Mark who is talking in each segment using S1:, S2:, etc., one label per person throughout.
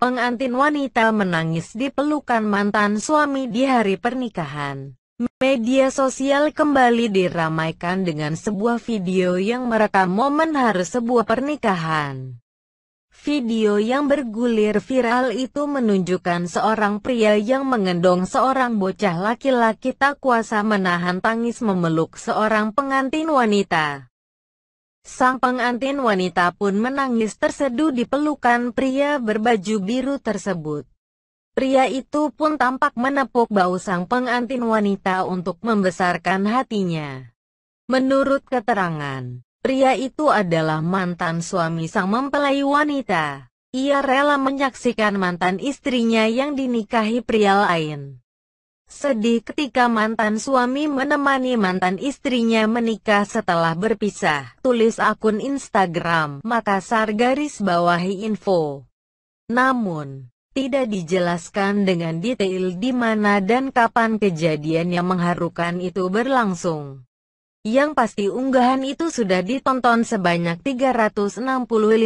S1: Pengantin wanita menangis
S2: di pelukan mantan suami di hari pernikahan. Media sosial kembali diramaikan dengan sebuah video yang merekam momen hari sebuah pernikahan. Video yang bergulir viral itu menunjukkan seorang pria yang mengendong seorang bocah laki-laki tak kuasa menahan tangis memeluk seorang pengantin wanita. Sang pengantin wanita pun menangis terseduh di pelukan pria berbaju biru tersebut. Pria itu pun tampak menepuk bau sang pengantin wanita untuk membesarkan hatinya. Menurut keterangan, pria itu adalah mantan suami sang mempelai wanita. Ia rela menyaksikan mantan istrinya yang dinikahi pria lain. Sedih ketika mantan suami menemani mantan istrinya menikah setelah berpisah, tulis akun Instagram Makassar garis bawahi info. Namun, tidak dijelaskan dengan detail di mana dan kapan kejadian yang mengharukan itu berlangsung. Yang pasti unggahan itu sudah ditonton sebanyak 365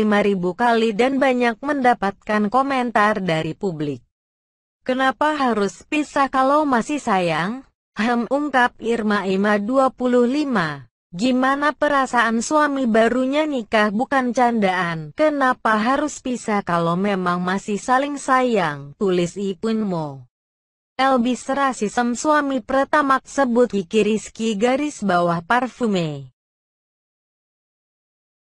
S2: ribu kali dan banyak mendapatkan komentar dari publik. Kenapa harus pisah kalau masih sayang? Hem ungkap Irma Ima 25. Gimana perasaan suami barunya nikah bukan candaan? Kenapa harus pisah kalau memang masih saling sayang? Tulis Ipunmo. Elbis Rasisem suami pertama sebut Kiki Rizky
S1: garis bawah parfume.